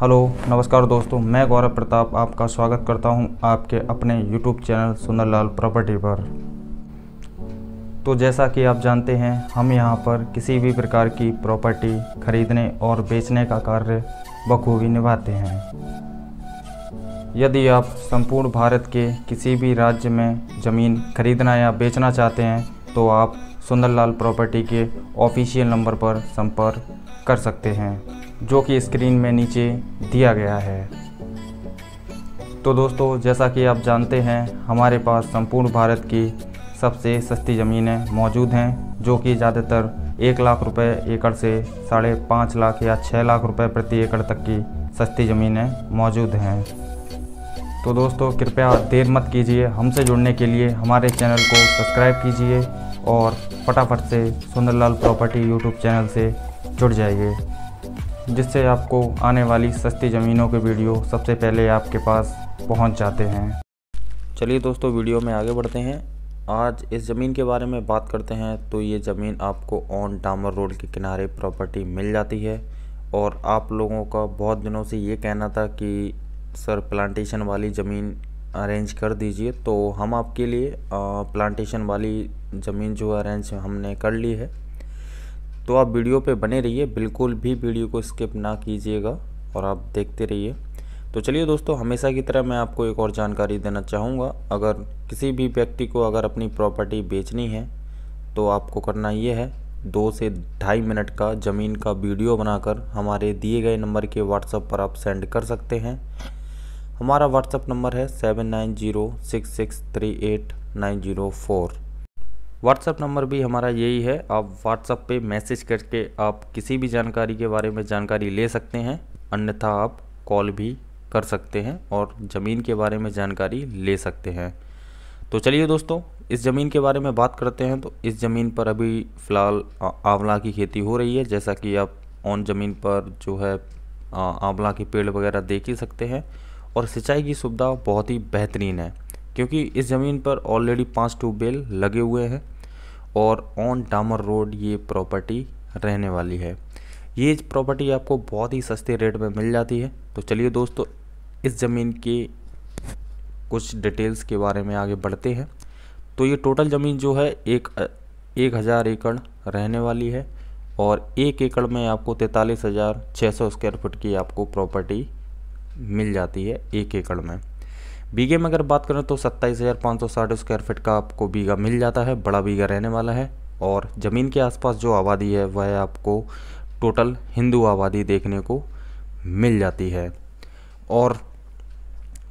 hello नमस्कार दोस्तों मैं गौरव प्रताप आपका स्वागत करता हूं आपके अपने यूट्यूब चैनल सुंदरलाल प्रॉपर्टी पर तो जैसा कि आप जानते हैं हम यहां पर किसी भी प्रकार की प्रॉपर्टी खरीदने और बेचने का कार्य बखूबी निभाते हैं यदि आप संपूर्ण भारत के किसी भी राज्य में ज़मीन खरीदना या बेचना चाहते हैं तो आप सुंदरलाल प्रॉपर्टी के ऑफिशियल नंबर पर संपर्क कर सकते हैं जो कि स्क्रीन में नीचे दिया गया है तो दोस्तों जैसा कि आप जानते हैं हमारे पास संपूर्ण भारत की सबसे सस्ती ज़मीनें मौजूद हैं जो कि ज़्यादातर एक लाख रुपए एकड़ से साढ़े पाँच लाख या छः लाख रुपए प्रति एकड़ तक की सस्ती ज़मीनें मौजूद हैं तो दोस्तों कृपया देर मत कीजिए हमसे जुड़ने के लिए हमारे चैनल को सब्सक्राइब कीजिए और फटाफट से सुंदरलाल प्रॉपर्टी यूट्यूब चैनल से जुड़ जाइए जिससे आपको आने वाली सस्ती ज़मीनों के वीडियो सबसे पहले आपके पास पहुंच जाते हैं चलिए दोस्तों वीडियो में आगे बढ़ते हैं आज इस ज़मीन के बारे में बात करते हैं तो ये ज़मीन आपको ऑन डामर रोड के किनारे प्रॉपर्टी मिल जाती है और आप लोगों का बहुत दिनों से ये कहना था कि सर प्लांटेशन वाली ज़मीन अरेंज कर दीजिए तो हम आपके लिए प्लांटेशन वाली ज़मीन जो अरेंज हमने कर ली है तो आप वीडियो पे बने रहिए बिल्कुल भी वीडियो को स्किप ना कीजिएगा और आप देखते रहिए तो चलिए दोस्तों हमेशा की तरह मैं आपको एक और जानकारी देना चाहूँगा अगर किसी भी व्यक्ति को अगर अपनी प्रॉपर्टी बेचनी है तो आपको करना ये है दो से ढाई मिनट का ज़मीन का वीडियो बनाकर हमारे दिए गए नंबर के व्हाट्सएप पर आप सेंड कर सकते हैं हमारा व्हाट्सएप नंबर है seven nine zero six six three eight nine zero four WhatsApp number भी हमारा यही है आप व्हाट्सअप पे मैसेज करके आप किसी भी जानकारी के बारे में जानकारी ले सकते हैं अन्यथा आप कॉल भी कर सकते हैं और ज़मीन के बारे में जानकारी ले सकते हैं तो चलिए दोस्तों इस ज़मीन के बारे में बात करते हैं तो इस ज़मीन पर अभी फ़िलहाल आंवला की खेती हो रही है जैसा कि आप ऑन ज़मीन पर जो है आंवला के पेड़ वगैरह देख ही सकते हैं और सिंचाई की सुविधा बहुत ही बेहतरीन है क्योंकि इस ज़मीन पर ऑलरेडी पाँच ट्यूबवेल लगे हुए हैं और ऑन डामर रोड ये प्रॉपर्टी रहने वाली है ये प्रॉपर्टी आपको बहुत ही सस्ते रेट में मिल जाती है तो चलिए दोस्तों इस ज़मीन के कुछ डिटेल्स के बारे में आगे बढ़ते हैं तो ये टोटल ज़मीन जो है एक एक हज़ार एकड़ रहने वाली है और एक एकड़ में आपको तैंतालीस हज़ार छः सौ स्क्वायर फुट की आपको प्रॉपर्टी मिल जाती है एक एकड़ में बीघे में अगर बात करें तो सत्ताईस हज़ार पाँच सौ साठ स्क्वायर फिट का आपको बीघा मिल जाता है बड़ा बीघा रहने वाला है और ज़मीन के आसपास जो आबादी है वह आपको टोटल हिंदू आबादी देखने को मिल जाती है और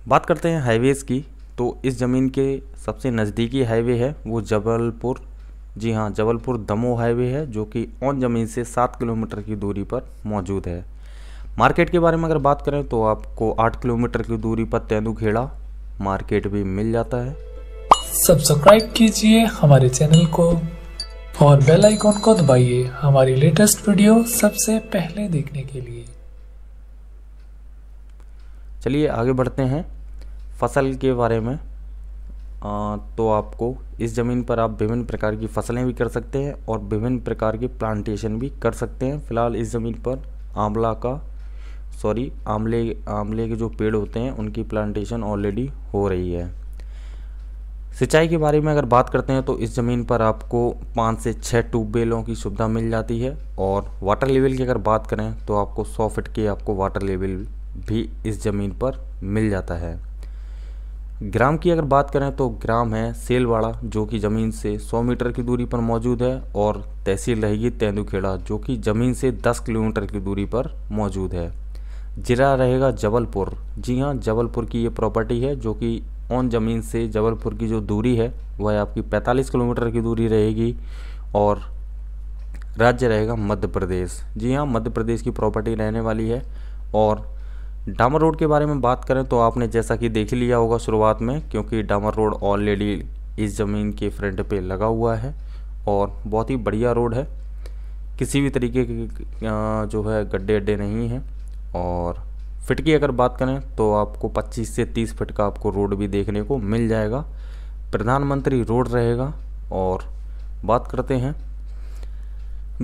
बात करते हैं हाईवेज़ की तो इस ज़मीन के सबसे नज़दीकी हाईवे है वो जबलपुर जी हाँ जबलपुर दमो हाईवे है जो कि ऑन ज़मीन से सात किलोमीटर की दूरी पर मौजूद है मार्केट के बारे में अगर बात करें तो आपको आठ किलोमीटर की दूरी पर तेंदूखेड़ा मार्केट भी मिल जाता है सब्सक्राइब कीजिए हमारे चैनल को और बेल आइकॉन को दबाइए हमारी लेटेस्ट वीडियो सबसे पहले देखने के लिए चलिए आगे बढ़ते हैं फसल के बारे में आ, तो आपको इस ज़मीन पर आप विभिन्न प्रकार की फसलें भी कर सकते हैं और विभिन्न प्रकार के प्लांटेशन भी कर सकते हैं फिलहाल इस ज़मीन पर आंवला का सॉरी आमले आमले के जो पेड़ होते हैं उनकी प्लांटेशन ऑलरेडी हो रही है सिंचाई के बारे में अगर बात करते हैं तो इस ज़मीन पर आपको पाँच से छः ट्यूबवेलों की सुविधा मिल जाती है और वाटर लेवल की अगर बात करें तो आपको सौ फिट के आपको वाटर लेवल भी इस ज़मीन पर मिल जाता है ग्राम की अगर बात करें तो ग्राम है सेलवाड़ा जो कि ज़मीन से 100 मीटर की दूरी पर मौजूद है और तहसील रहेगी तेंदुखेड़ा जो कि ज़मीन से 10 किलोमीटर की दूरी पर मौजूद है ज़िला रहेगा जबलपुर जी हाँ जबलपुर की ये प्रॉपर्टी है जो कि ऑन ज़मीन से जबलपुर की जो दूरी है वह आपकी 45 किलोमीटर की दूरी रहेगी और राज्य रहेगा मध्य प्रदेश जी हाँ मध्य प्रदेश की प्रॉपर्टी रहने वाली है और डामर रोड के बारे में बात करें तो आपने जैसा कि देख लिया होगा शुरुआत में क्योंकि डामर रोड ऑलरेडी इस ज़मीन के फ्रंट पे लगा हुआ है और बहुत ही बढ़िया रोड है किसी भी तरीके के जो है गड्ढे अड्डे नहीं हैं और फिट की अगर बात करें तो आपको 25 से 30 फिट का आपको रोड भी देखने को मिल जाएगा प्रधानमंत्री रोड रहेगा और बात करते हैं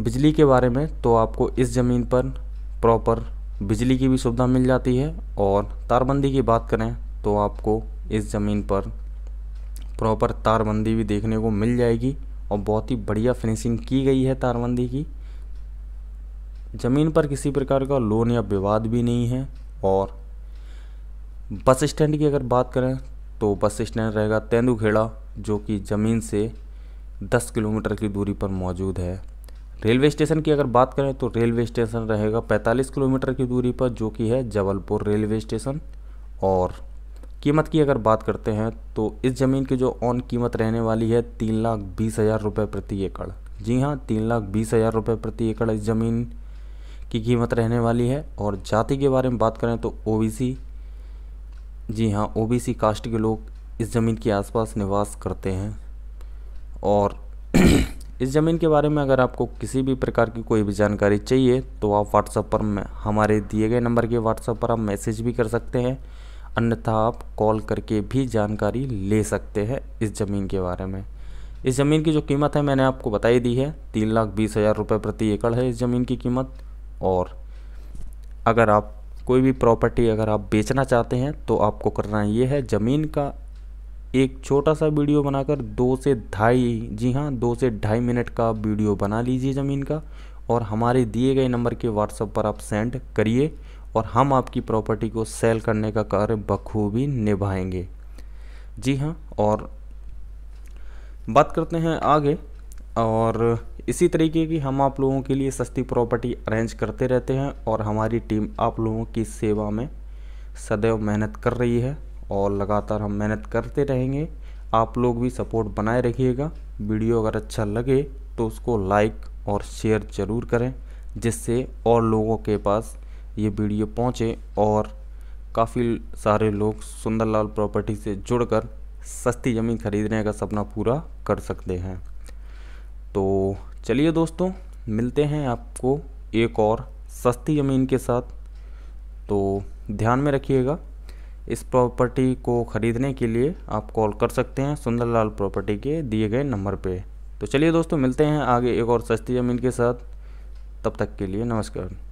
बिजली के बारे में तो आपको इस ज़मीन पर प्रॉपर बिजली की भी सुविधा मिल जाती है और तारबंदी की बात करें तो आपको इस ज़मीन पर प्रॉपर तारबंदी भी देखने को मिल जाएगी और बहुत ही बढ़िया फिनिशिंग की गई है तारबंदी की ज़मीन पर किसी प्रकार का लोन या विवाद भी नहीं है और बस स्टैंड की अगर बात करें तो बस स्टैंड रहेगा तेंदुखेड़ा जो कि ज़मीन से 10 किलोमीटर की दूरी पर मौजूद है रेलवे स्टेशन की अगर बात करें तो रेलवे स्टेशन रहेगा 45 किलोमीटर की दूरी पर जो कि है जबलपुर रेलवे स्टेशन और कीमत की अगर बात करते हैं तो इस ज़मीन की जो ऑन कीमत रहने वाली है तीन लाख बीस हज़ार रुपये प्रति एकड़ जी हाँ तीन लाख बीस हज़ार रुपये प्रति एकड़ इस ज़मीन की कीमत रहने वाली है और जाति के बारे में बात करें तो ओ जी हाँ ओ कास्ट के लोग इस ज़मीन के आसपास निवास करते हैं और इस ज़मीन के बारे में अगर आपको किसी भी प्रकार की कोई भी जानकारी चाहिए तो आप व्हाट्सएप पर हमारे दिए गए नंबर के व्हाट्सएप पर आप मैसेज भी कर सकते हैं अन्यथा आप कॉल करके भी जानकारी ले सकते हैं इस ज़मीन के बारे में इस ज़मीन की जो कीमत है मैंने आपको बताई दी है तीन लाख बीस हज़ार रुपये प्रति एकड़ है इस ज़मीन की कीमत और अगर आप कोई भी प्रॉपर्टी अगर आप बेचना चाहते हैं तो आपको करना ये है ज़मीन का एक छोटा सा वीडियो बनाकर दो से ढाई जी हाँ दो से ढाई मिनट का वीडियो बना लीजिए ज़मीन का और हमारे दिए गए नंबर के व्हाट्सएप पर आप सेंड करिए और हम आपकी प्रॉपर्टी को सेल करने का कार्य बखूबी निभाएंगे जी हाँ और बात करते हैं आगे और इसी तरीके की हम आप लोगों के लिए सस्ती प्रॉपर्टी अरेंज करते रहते हैं और हमारी टीम आप लोगों की सेवा में सदैव मेहनत कर रही है और लगातार हम मेहनत करते रहेंगे आप लोग भी सपोर्ट बनाए रखिएगा वीडियो अगर अच्छा लगे तो उसको लाइक और शेयर ज़रूर करें जिससे और लोगों के पास ये वीडियो पहुँचे और काफ़ी सारे लोग सुंदरलाल प्रॉपर्टी से जुड़कर सस्ती ज़मीन खरीदने का सपना पूरा कर सकते हैं तो चलिए दोस्तों मिलते हैं आपको एक और सस्ती ज़मीन के साथ तो ध्यान में रखिएगा इस प्रॉपर्टी को ख़रीदने के लिए आप कॉल कर सकते हैं सुंदरलाल प्रॉपर्टी के दिए गए नंबर पे तो चलिए दोस्तों मिलते हैं आगे एक और सस्ती ज़मीन के साथ तब तक के लिए नमस्कार